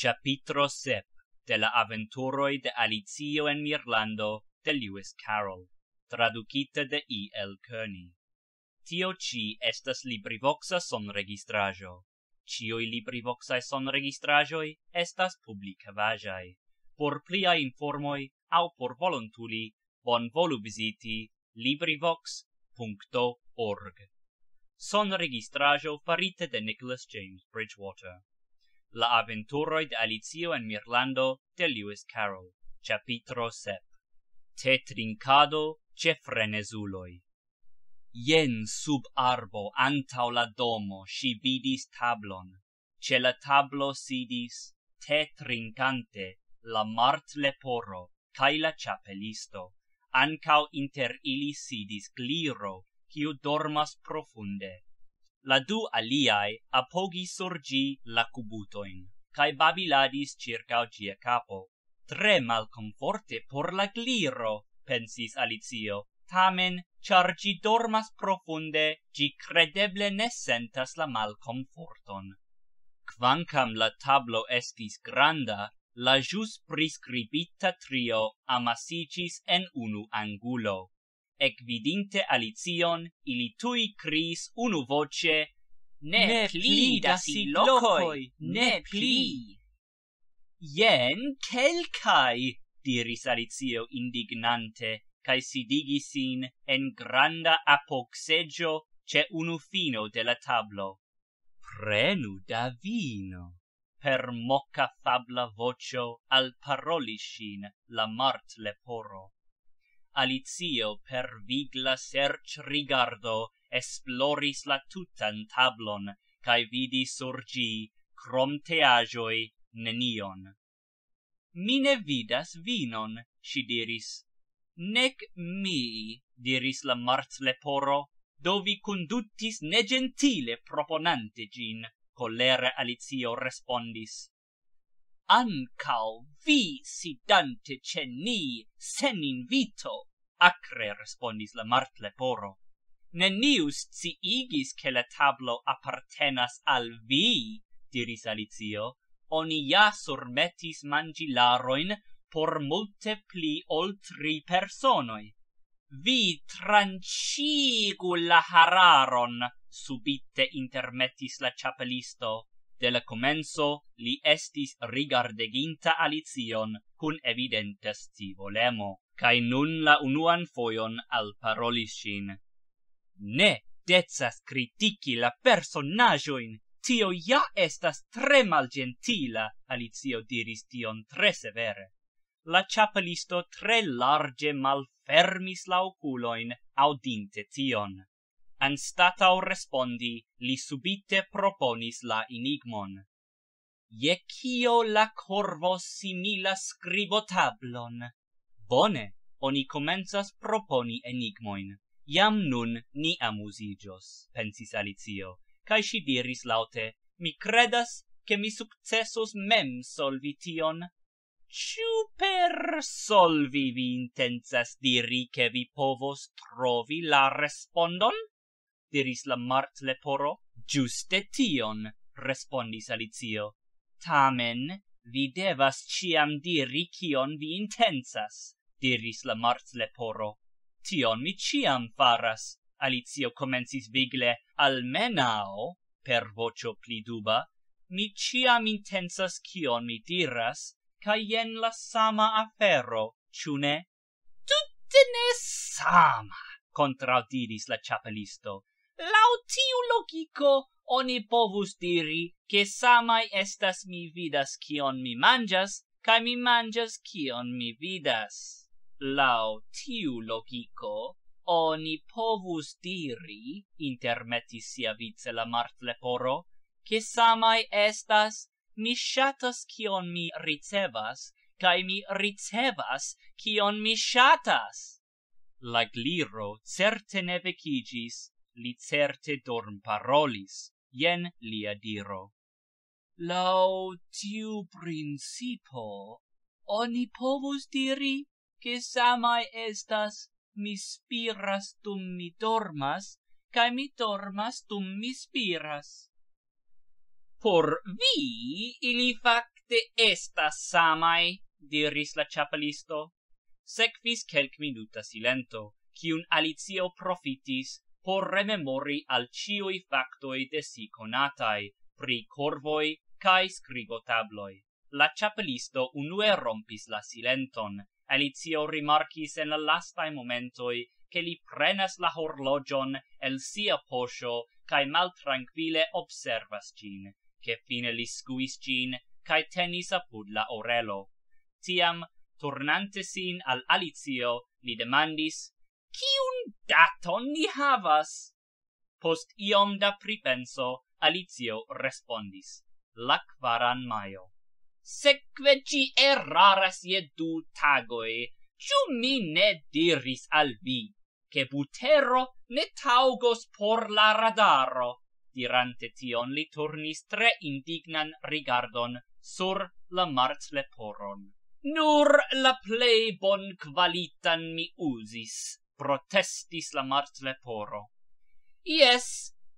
Capitro 7 de la aventuroi de ALIZIO en Mirlando de Lewis Carroll Traducita de I. L. Kearney Tio ci estas librivoxa son registrajo. Cioi librivoxa son registrajoi estas publica vajai. Por plia informoi au por voluntuli bon volu visiti librivox.org Son registrajo farite de Nicholas James Bridgewater. La aventuroi de Alicio en Mirlando de Lewis Carroll Chapitro 7 Te trincado ce frenesuloi Ien sub arbo antau la domo si vidis tablon, ce la tablo sidis te trincante la mart leporo cae la chapelisto, ancau inter ili sidis gliro, ciu dormas profunde, la du aliae apogi sorgi la cubutoin kai babiladis circa gia a capo tre mal conforte por la gliro pensis alizio tamen charci dormas profunde gi credeble ne sentas la mal conforton quancam la tablo estis granda la jus prescribita trio amasicis en unu angulo ec vidinte alicion ili tui cris unu voce ne, ne pli da si locoi, ne pli. Ien celcai, diris alicio indignante, cae si digisin en granda apoxegio ce unu fino de la tablo. Prenu da vino, per mocca fabla vocio al parolisin la mart leporo. Alizio per vigla serc rigardo esploris la tutan tablon cae vidi surgi crom teagioi nenion. Mine vidas vinon, si diris. Nec mi, diris la marts leporo, dovi conductis negentile proponante gin, colere Alizio respondis ancal vi si ce ni sen invito, acre respondis la martle poro. Nenius ci igis che la tablo appartenas al vi, diris Alizio, oni ja surmetis mangilaroin por multe pli oltri personoi. Vi trancigu la hararon, subite intermetis la chapelisto, de la comenzo li estis rigardeginta alizion cun evidente si volemo, cae nun la unuan foion al parolisin. Ne, dezas critici la personagioin, tio ja estas tre mal gentila, alizio diris tion tre severe. La chapelisto tre large malfermis la oculoin audinte tion anstatau respondi, li subite proponis la enigmon. Je cio la corvo simila scribotablon? Bone, oni comenzas proponi enigmoin. Iam nun ni amusijos, pensis Alizio, cae si diris laute, mi credas che mi successos mem solvi tion. Ciu per solvi vi intensas diri che vi povos trovi la respondon? diris la mart leporo giuste tion respondi salizio tamen vi devas ciam di cion vi intensas diris la mart tion mi ciam faras alizio comensis vigle almenao per vocio pliduba mi ciam intensas cion mi diras ca ien la sama afero cune tutte ne sama contra diris la chapelisto lau tiu logico oni povus diri che samai estas mi vidas kion mi manjas ca mi manjas kion mi vidas lau tiu logico oni povus diri intermetis sia vice la mart che samai estas mi shatas kion mi ricevas ca mi ricevas kion mi shatas La gliro certe ne vecigis, Li certe dorm parolis. Ien lia diro. Lau tiu principol, oni povus diri, che samae estas, mi spiras dum mi dormas, cae mi dormas dum mi spiras. Por vi, ili facte estas samae, diris la sec Secfis celc minuta silento, cium alizio profitis, por rememori al cioi factoi de si conatai, pri corvoi, cae scrigo La chapelisto unue rompis la silenton, Alizio rimarcis en la lastae momentoi, che li prenas la horlogion el sia posho, cae mal tranquile observas cin, che fine li scuis cin, cae tenis apud la orelo. Tiam, tornantesin al Alizio, li demandis, Cium daton ni havas? Post iom da pripenso, Alizio respondis, lac varan maio. Seque ci eraras ie du tagoe, ciu mi ne diris al vi, che butero ne taugos por la radaro, dirante tion li turnis tre indignan rigardon sur la martleporon. Nur la plei bon qualitan mi usis protestis la mart leporo. Ies,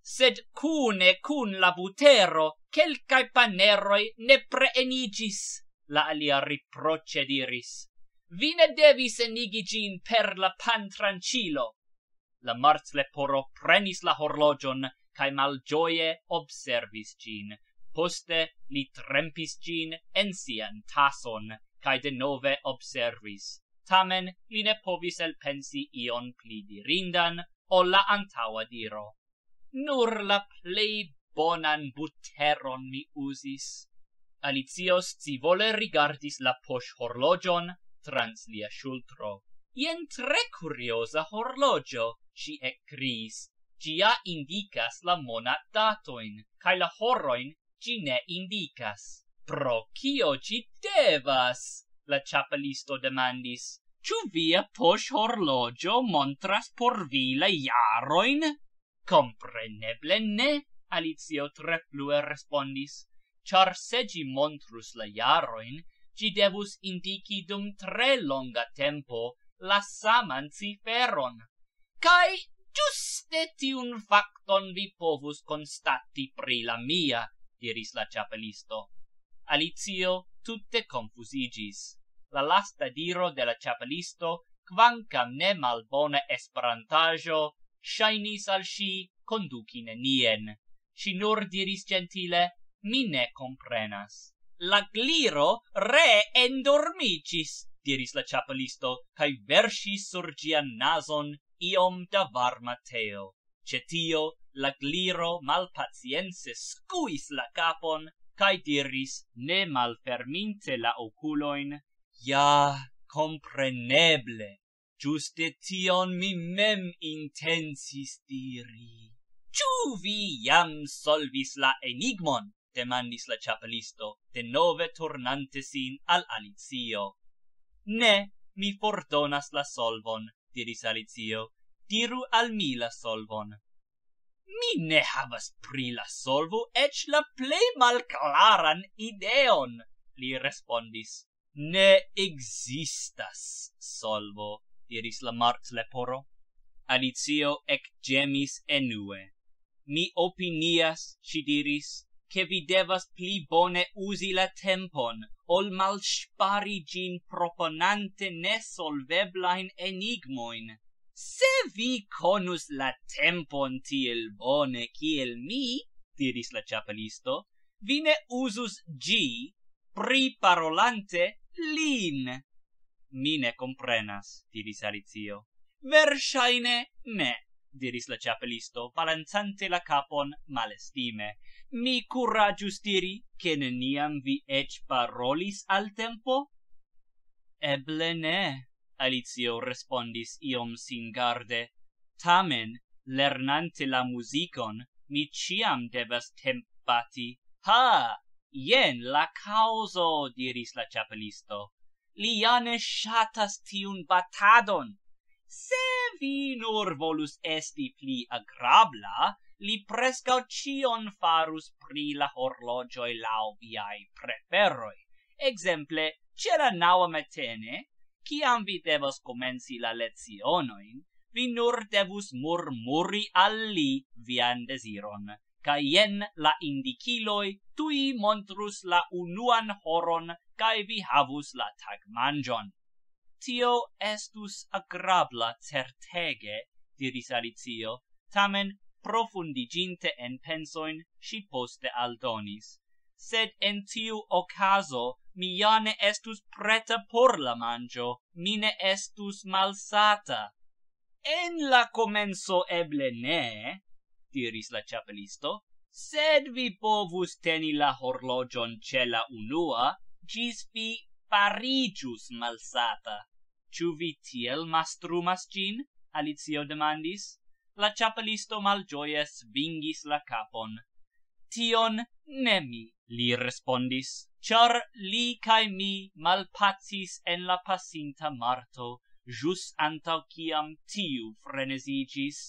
sed cune cun la butero celcae paneroi ne preenigis, la alia riproce diris. Vi ne devis enigi gin per la pan trancilo. La mart leporo prenis la horlogion, cae malgioie observis gin. Poste li trempis gin ensian tason, cae de nove observis tamen mi ne povis el pensi ion pli dirindan o la antaua diro. Nur la plei bonan buteron mi usis. Alicio si vole rigardis la pos horlogion trans lia shultro. Ien tre curiosa horlogio, si ec cris. Gia indicas la mona datoin, cae la horroin ci ne indicas. Pro cio ci devas? la chapalisto demandis Ciu via posh horlogio montras por vi la iaroin? Compreneble ne, Alizio tre plue respondis. Char se gi montrus la iaroin, gi devus indici dum tre longa tempo la saman ciferon. Cai giuste tiun facton vi povus constati pri la mia, diris la chapelisto. Alizio tutte confusigis la lasta diro de la chapelisto, quancam ne malbona esperantajo, shainis al si conducin nien. Si nur diris gentile, mi ne comprenas. La gliro re endormicis, diris la chapelisto, cae versis sur gian nason iom da varma teo. Cetio, la gliro malpaziense scuis la capon, cae diris, ne malferminte la oculoin, ja compreneble juste tion mi mem intensis diri tu vi jam solvis la enigmon demandis la chapelisto de nove tornante sin al alizio ne mi fordonas la solvon diris alizio diru al mi la solvon Mi ne havas pri la solvo, ec la plei malclaran ideon, li respondis ne existas solvo diris la marx le poro alizio ec gemis enue mi opinias ci diris che vi devas pli bone usi la tempon ol mal spari gin proponante ne solvebla in enigmoin se vi conus la tempon ti el bone kiel el mi diris la chapalisto vi ne usus gi pri parolante "'Lin!' "'Mi ne comprenas,' diris Alizio. Versaine me,' diris la Ciappellisto, balanzante la capon malestime. "'Mi couragius diri che ne niam vi ec parolis al tempo?' "'Eble ne,' Alizio respondis iom sin garde. "'Tamen, lernante la musicon, mi ciam devas tempati. "'Ha!' Ien la causo, diris la chapelisto. Li ne shatas tiun batadon. Se vi nur volus esti pli agrabla, li prescao cion farus pri la horlogioi lau viai preferoi. Exemple, cera naua metene, ciam vi devos comensi la lezionoin, vi nur devus murmuri al li vian desiron. Ca ien la indiciloi tui montrus la unuan horon cae vi havus la tag manjon. Tio estus agrabla certege, diris Alicio, tamen profundiginte en pensoin si poste aldonis. Sed en tiu ocaso mi ja ne estus preta por la manjo, mi ne estus malsata. En la comenso eble ne, diris la chapelisto, sed vi povus teni la horlogion ce la unua, gis vi parigius malsata. Ciu vi tiel mastrumas gin? Alizio demandis. La chapelisto malgioies vingis la capon. Tion nemi, li respondis, char li cae mi malpacis en la pacinta marto, jus antau ciam tiu frenesigis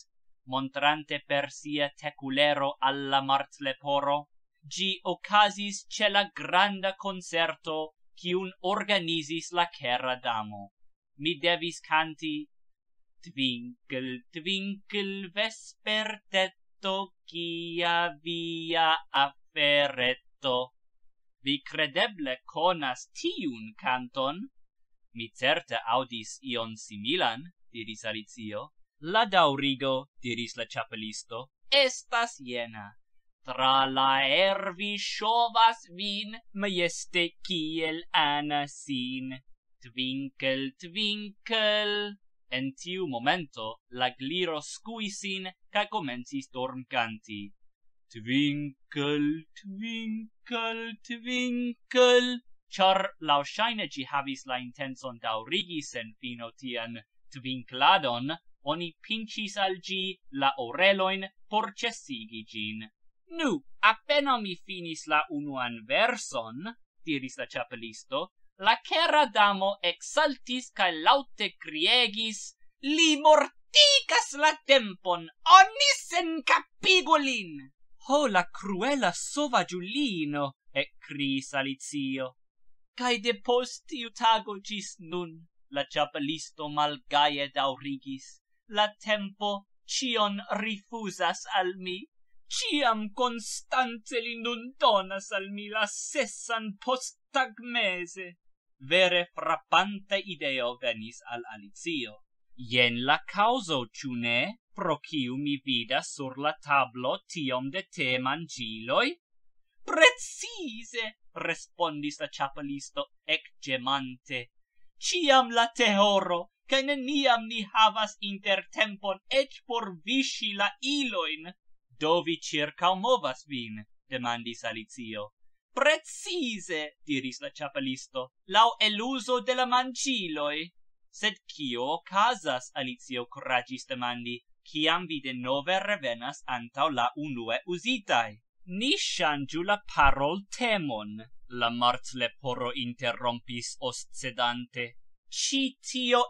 montrante per sia teculero alla martleporo, gi occasis c'e la granda concerto, chiun organisis la cera damo. Mi devis canti, Tvinkel, tvinkel, vespertetto, chiia via afferetto? Vi credeble conas tiun canton? Mi certe audis ion similan, diris Alizio, la daurigo diris la chapelisto estas jena tra la ervi shovas vin majeste kiel anasin twinkel twinkel en tiu momento la gliro ka ca comencis dormcanti twinkel twinkel twinkel char la shine ji havis la intenson daurigi sen fino twinkladon oni pincis al gi la oreloin por cessigi gin. Nu, appena mi finis la unuan verson, diris la chapelisto, la cera damo exaltis cae laute criegis, li morticas la tempon, onis en capigulin! Ho, oh, la cruella sova giullino, e cris alizio. cae de post tago gis nun, la chapelisto mal gaie daurigis la tempo cion rifusas al mi. Ciam constante li nun donas al mi la sessan postagmese. Vere frappante ideo venis al alizio. Jen la causo, ciu ne, pro ciu mi vidas sur la tablo tiom de te mangiloi? Precise, respondis la chapalisto ec gemante. Ciam la te cae neniam ni havas inter tempon et por visi la iloin. Dovi circa umovas vin, demandis Alizio. Precise, diris la chapalisto, lau el uso de la manciloi. Sed cio casas, Alizio coragis demandi, ciam vide nove revenas antau la unue usitae. Ni shangiu la parol temon, la martle poro interrompis oscedante. Ci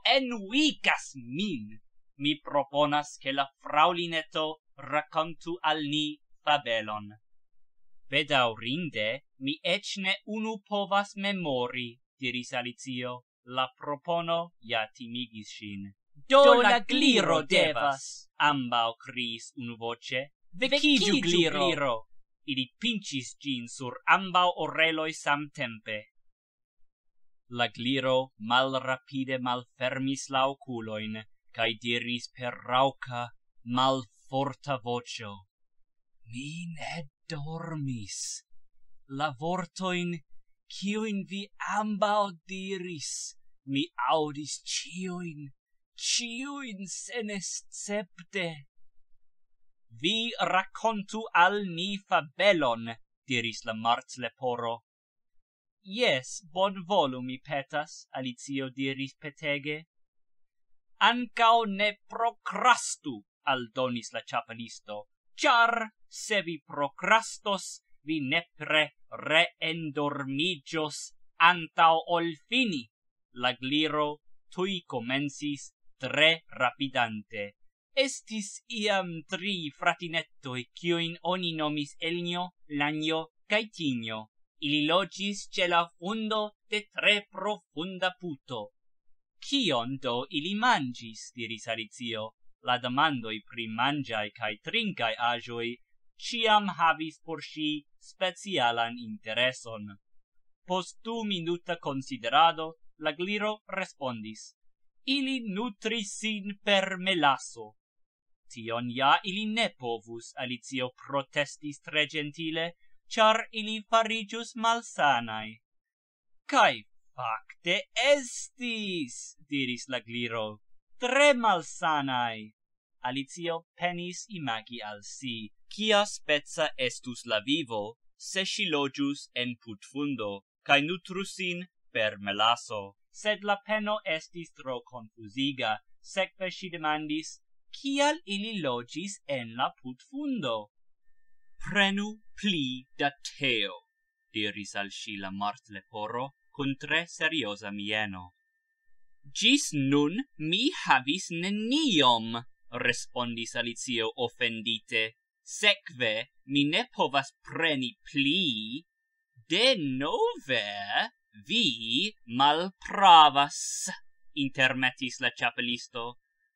en enuigas min mi proponas che la fraulineto racontu al ni fabelon bedaurinde mi ne unu povas memori diris alizio la propono ja timigis shin do la gliro devas amba o cris un voce ve gliro ili pincis gin sur amba o relo e sam tempe la gliro mal rapide mal fermis la oculoin, cae diris per rauca mal forta vocio. Mi ne dormis. La vortoin, cioin vi ambao diris, mi audis cioin, cioin senescepte. Vi racontu al ni fabelon, diris la martleporo, yes bon volu mi petas alizio diris petege ancao ne procrastu al donis la chapanisto char se vi procrastos vi ne re endormigios antao ol fini la gliro tui comensis tre rapidante estis iam tri fratinetto e in oni nomis elnio Lanio, caitigno ili logis ce la fundo de tre profunda puto. Cion do ili mangis, diris Alizio, la damandoi prim mangiae cae trincae agioi, ciam havis por si specialan intereson. Post tu minuta considerado, la gliro respondis, ili nutris sin per melasso. Tion ja ili ne povus, Alizio protestis tre gentile, char ili farigius malsanai. Cai facte estis, diris la gliro, tre malsanai. Alicio penis imagi al si, cia spezza estus la vivo, se si logius en put fundo, cae nutrusin per melaso. Sed la peno estis tro confusiga, secpe si demandis, kial ili logis en la put fundo? prenu pli da teo, diris al si la mart leporo, con tre seriosa mieno. Gis nun mi havis neniom, respondis Alicio offendite, secve mi ne povas preni pli. De nove vi malpravas, intermetis la chapelisto.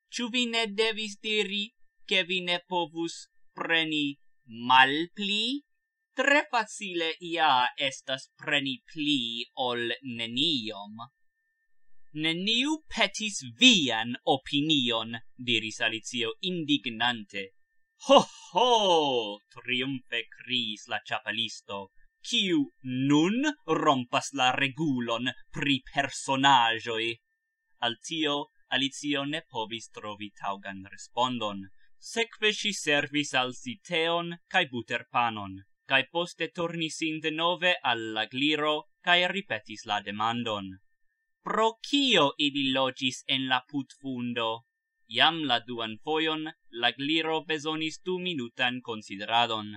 Ciu vi ne devis diri che vi ne povus preni pli? malpli tre facile ia estas preni pli ol neniom neniu petis vian opinion diris alicio indignante ho ho triumfe kris la chapalisto kiu nun rompas la regulon pri personajoi al tio alicio ne povis trovi taugan respondon Secve si servis al si teon cae buterpanon, cae poste tornis in de nove alla gliro cae ripetis la demandon. Pro cio ili logis en la put fundo? Iam la duan foion, la gliro besonis du minutan consideradon.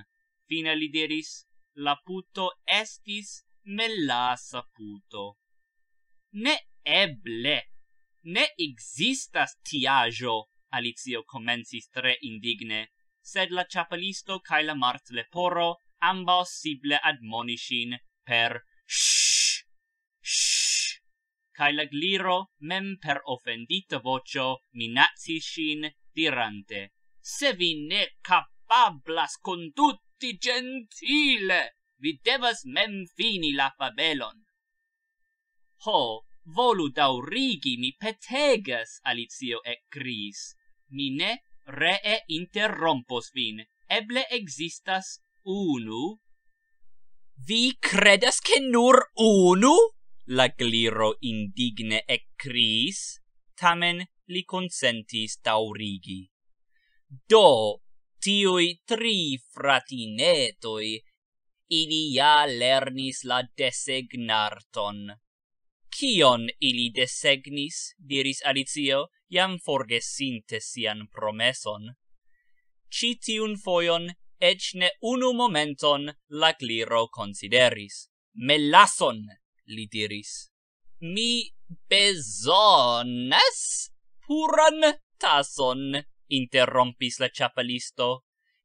Fine li diris, la puto estis melasa puto. Ne eble! Ne existas tiajo! Alizio commensis tre indigne, sed la chapelisto cae la mart le porro ambos sible admonisin per shhh, shhh, cae la gliro mem per offendita vocio minatsis sin dirante, se vi ne capablas con tutti gentile, vi devas mem fini la fabelon. Ho, volu daurigi mi petegas, Alizio cris mi ne ree interrompos vin. Eble existas unu? Vi credas che nur unu? La gliro indigne e cris, tamen li consentis taurigi. Do, tiui tri fratinetoi, ili ja lernis la desegnarton. Kion ili desegnis, diris Alizio, iam forgesinte sian promeson, citiun foion, ec ne unu momenton la gliro consideris. Melason, li diris. Mi besones puran tason, interrompis la chapalisto.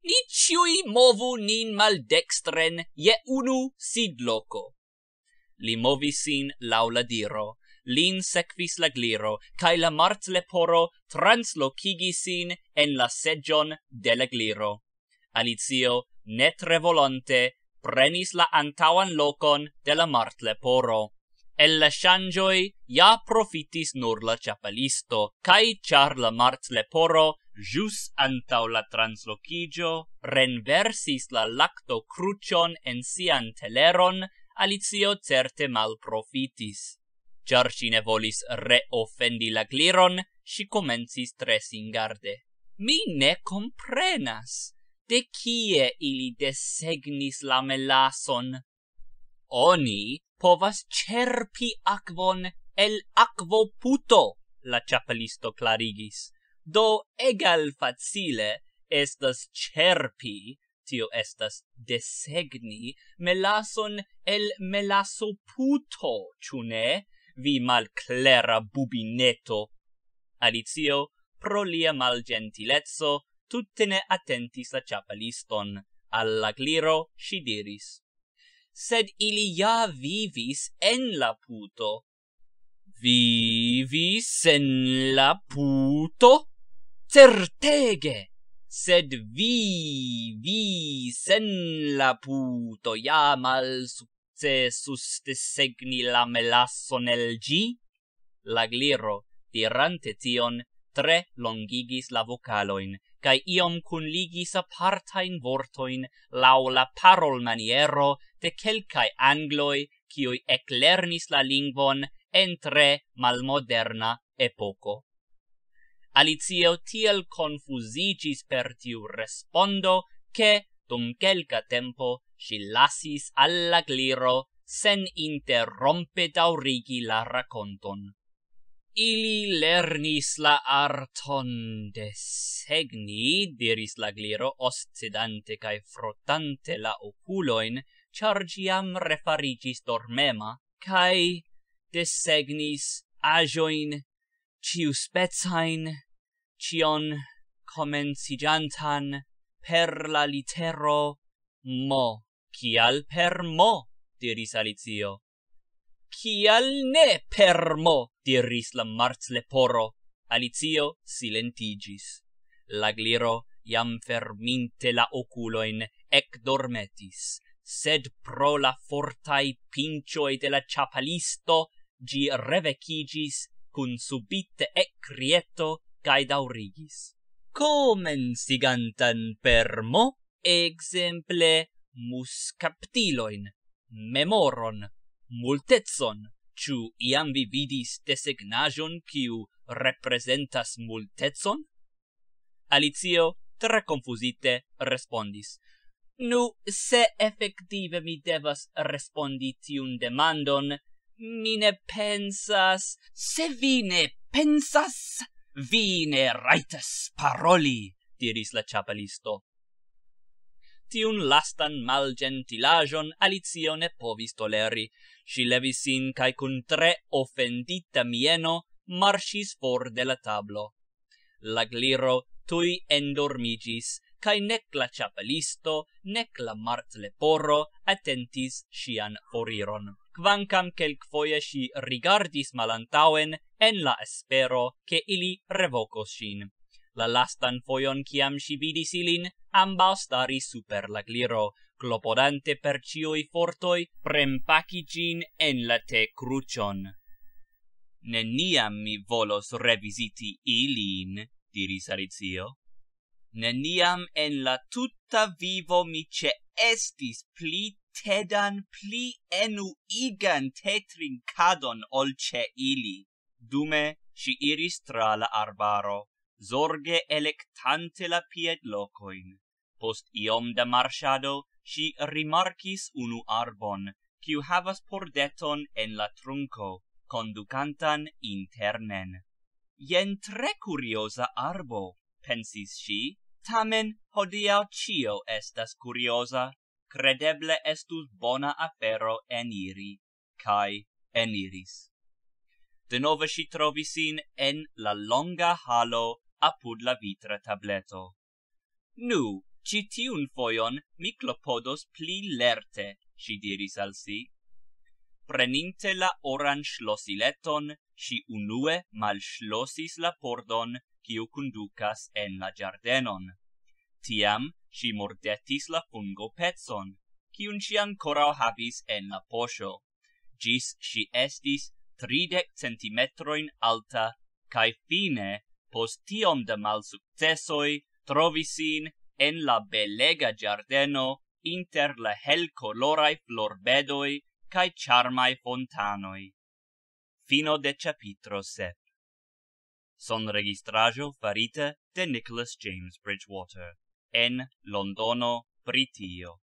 Ni ciui movu nin mal dextren, ie unu sid loco. Li movisin laula diro lin sequis la gliro, cae la mart leporo translocigisin en la sedjon de la gliro. Alizio, netrevolonte, revolonte, prenis la antauan locon de la mart leporo. El la shangioi ya profitis nur la chapalisto, cae char la mart leporo, Jus antau la translocigio, renversis la lacto crucion en sian teleron, Alizio certe mal profitis char si ne volis re offendi la gliron, si comensis tre singarde. Mi ne comprenas, de quie ili desegnis la melason. Oni povas cerpi aquon el aquo puto, la chapelisto clarigis, do egal facile estas cerpi, tio estas desegni, melason el melaso puto, chune, vi mal clera bubineto. Alizio, pro lia mal gentilezzo, tuttene attentis la ciapaliston. Alla gliro, si diris. Sed ili ja vivis en la puto. Vivis en la puto? Certege! Sed vi vi sen la puto ja mal su se suste segni la melasso nel gi? La gliro, dirante tion, tre longigis la vocaloin, cae iom cun ligis apartain vortoin lau la parol maniero de celcae angloi cioi eclernis la lingvon en tre malmoderna epoco. Alicio tiel confusigis per tiu respondo, che, dum quelca tempo, si lassis alla gliro sen interrompe daurigi la raconton. Ili lernis la arton de segni, diris la gliro, oscedante cae frotante la oculoin, chargiam refarigis dormema, cae de segnis ajoin, cius cion comensigiantan per la litero mo. Cial per mo, diris Alizio. Cial ne per mo, diris la marz le Alizio silentigis. La gliro, iam ferminte la oculoin, ec dormetis, sed pro la fortai pincioi de la chapalisto, gi revecigis, cun subite ec crieto, cae daurigis. Comen sigantan per mo, exemple, mus memoron multetson Ciu iam vi vidis designajon ciu representas multetson Alitio, tre confusite respondis nu se effective mi devas respondi ti un demandon mi ne pensas se vi ne pensas vi ne raitas paroli diris la chapalisto tiun lastan mal gentilajon alizio ne povis toleri. Si levis sin cae cun tre offendita mieno marcis for de la tablo. La gliro tui endormigis, cae nec la chapelisto, nec la mart leporo attentis sian foriron. Quancam quelc foie si rigardis malantauen en la espero che ili revocos sin la lastan foion ciam si vidis ilin, ambau stari super la gliro, clopodante per cioi fortoi prempaci en la te crucion. Neniam mi volos revisiti ilin, diris Alizio. Neniam en la tutta vivo mi ce estis pli tedan pli enu igan tetrincadon olce ili. Dume, si iris tra la arbaro zorge electante la pied locoin. Post iom da marchado, si rimarcis unu arbon, quiu havas por deton en la trunco, conducantan internen. Ien tre curiosa arbo, pensis si, tamen hodiau cio estas curiosa, credeble estus bona afero eniri, cae eniris. De nove si trovisin en la longa halo apud la vitra tableto. Nu, ci tiun foion mi clopodos pli lerte, si diris al si. Preninte la oran schlossileton, si unue mal schlossis la pordon, quiu conducas en la giardenon. Tiam, si mordetis la fungo pezzon, quiun si ancora habis en la posho. Gis si estis tridec centimetroin alta, cae fine post tiom de mal successoi, trovisin en la belega giardeno inter la hel colorai florbedoi cae charmai fontanoi. Fino de capitro 7 Son registrajo farite de Nicholas James Bridgewater en Londono, Britio.